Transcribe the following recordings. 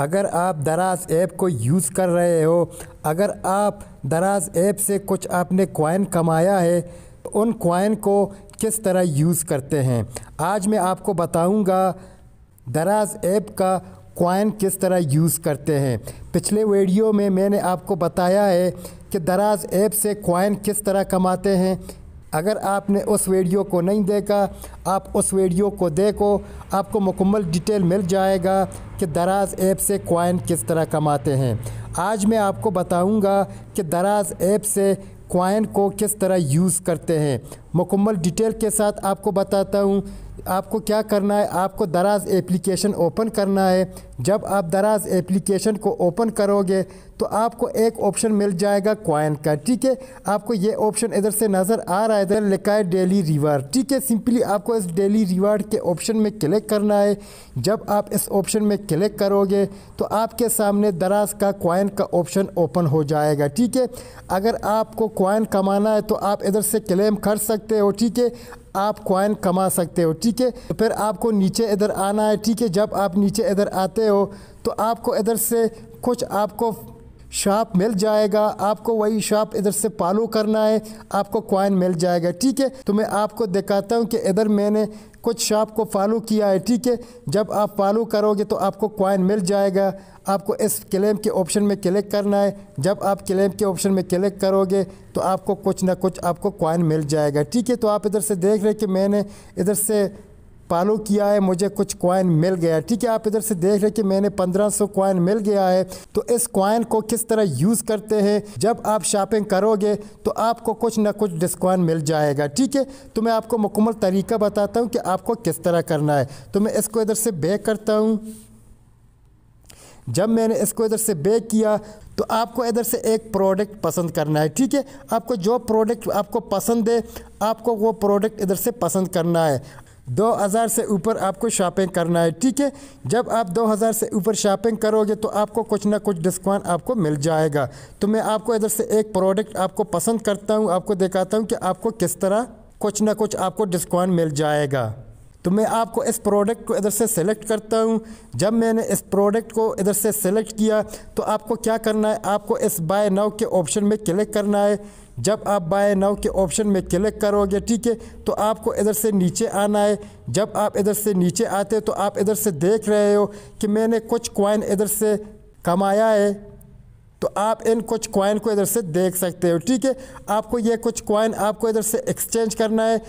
अगर आप दराज ऐप को यूज़ कर रहे हो अगर आप दराज ऐप से कुछ आपने क्वाइन कमाया है तो उन क्वाइन को किस तरह यूज़ करते हैं आज मैं आपको बताऊंगा दराज ऐप का क्वाइन किस तरह यूज़ करते हैं पिछले वीडियो में मैंने आपको बताया है कि दराज ऐप से क्वाइन किस तरह कमाते हैं अगर आपने उस वीडियो को नहीं देखा आप उस वीडियो को देखो आपको मुकम्मल डिटेल मिल जाएगा कि दराज ऐप से कॉइन किस तरह कमाते हैं आज मैं आपको बताऊंगा कि दराज ऐप से कॉइन को किस तरह यूज़ करते हैं मुकम्मल डिटेल के साथ आपको बताता हूँ आपको क्या करना है आपको दराज एप्लीकेशन ओपन करना है जब आप दराज एप्लीकेशन को ओपन करोगे तो आपको एक ऑप्शन मिल जाएगा कॉइन का ठीक है आपको ये ऑप्शन इधर से नज़र आ रहा है इधर लिखा है डेली रिवार्ड ठीक है सिंपली आपको इस डेली रिवार्ड के ऑप्शन में क्लिक करना है जब आप इस ऑप्शन में क्लिक करोगे तो आपके सामने दराज का कॉइन का ऑप्शन ओपन हो जाएगा ठीक है अगर आपको कॉइन कमाना है तो आप इधर से क्लेम कर सकते हो ठीक है आप क्वाइन कमा सकते हो ठीक है फिर आपको नीचे इधर आना है ठीक है जब आप नीचे इधर आते हो तो आपको इधर से कुछ आपको शॉप मिल जाएगा आपको वही शॉप इधर से पालू करना है आपको कॉइन मिल जाएगा ठीक है तो मैं आपको दिखाता हूँ कि इधर मैंने कुछ शॉप को फॉलो किया है ठीक है जब आप फॉलो करोगे तो आपको कॉइन मिल जाएगा आपको इस क्लेम के ऑप्शन में क्लिक करना है जब आप क्लेम के ऑप्शन में क्लिक करोगे तो आपको कुछ ना कुछ आपको कॉइन मिल जाएगा ठीक है तो आप इधर से देख रहे हैं कि मैंने इधर से फॉलो किया है मुझे कुछ कॉइन मिल गया ठीक है आप इधर से देख रहे कि मैंने 1500 कॉइन मिल गया है तो इस कॉइन को किस तरह यूज़ करते हैं जब आप शॉपिंग करोगे तो आपको कुछ ना कुछ डिस्काउंट मिल जाएगा ठीक है तो मैं आपको मुकम्मल तरीका बताता हूँ कि आपको किस तरह करना है तो मैं इसको इधर से बेक करता हूँ जब मैंने इसको इधर से बेक किया तो आपको इधर से एक प्रोडक्ट पसंद करना है ठीक है आपको जो प्रोडक्ट आपको पसंद है आपको वो प्रोडक्ट इधर से पसंद करना है 2000 से ऊपर आपको शॉपिंग करना है ठीक है जब आप 2000 से ऊपर शॉपिंग करोगे तो आपको कुछ ना कुछ डिस्काउंट आपको मिल जाएगा तो मैं आपको इधर से एक प्रोडक्ट आपको पसंद करता हूँ आपको दिखाता हूँ कि आपको किस तरह कुछ ना कुछ आपको डिस्काउंट मिल जाएगा तो मैं आपको इस प्रोडक्ट को इधर से सिलेक्ट करता हूँ जब मैंने इस प्रोडक्ट को इधर से सिलेक्ट किया तो आपको क्या करना है आपको इस बाय नाउ के ऑप्शन में क्लिक करना है जब आप बाय नाउ के ऑप्शन में क्लिक करोगे ठीक है तो आपको इधर से नीचे आना है जब आप इधर से नीचे आते हो तो आप इधर से देख रहे हो कि मैंने कुछ क्वाइन इधर से कमाया है तो आप इन कुछ क्वाइन को इधर से देख सकते हो ठीक है आपको ये कुछ क्वाइन आपको इधर से एक्सचेंज करना है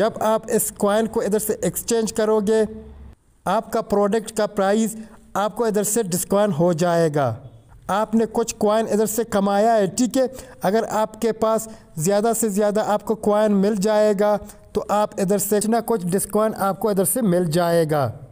जब आप इस क्वाइन को इधर से एक्सचेंज करोगे आपका प्रोडक्ट का प्राइस आपको इधर से डिस्काउंट हो जाएगा आपने कुछ क्वाइन इधर से कमाया है ठीक है अगर आपके पास ज़्यादा से ज़्यादा आपको क्वाइन मिल जाएगा तो आप इधर से ना कुछ डिस्काउंट आपको इधर से मिल जाएगा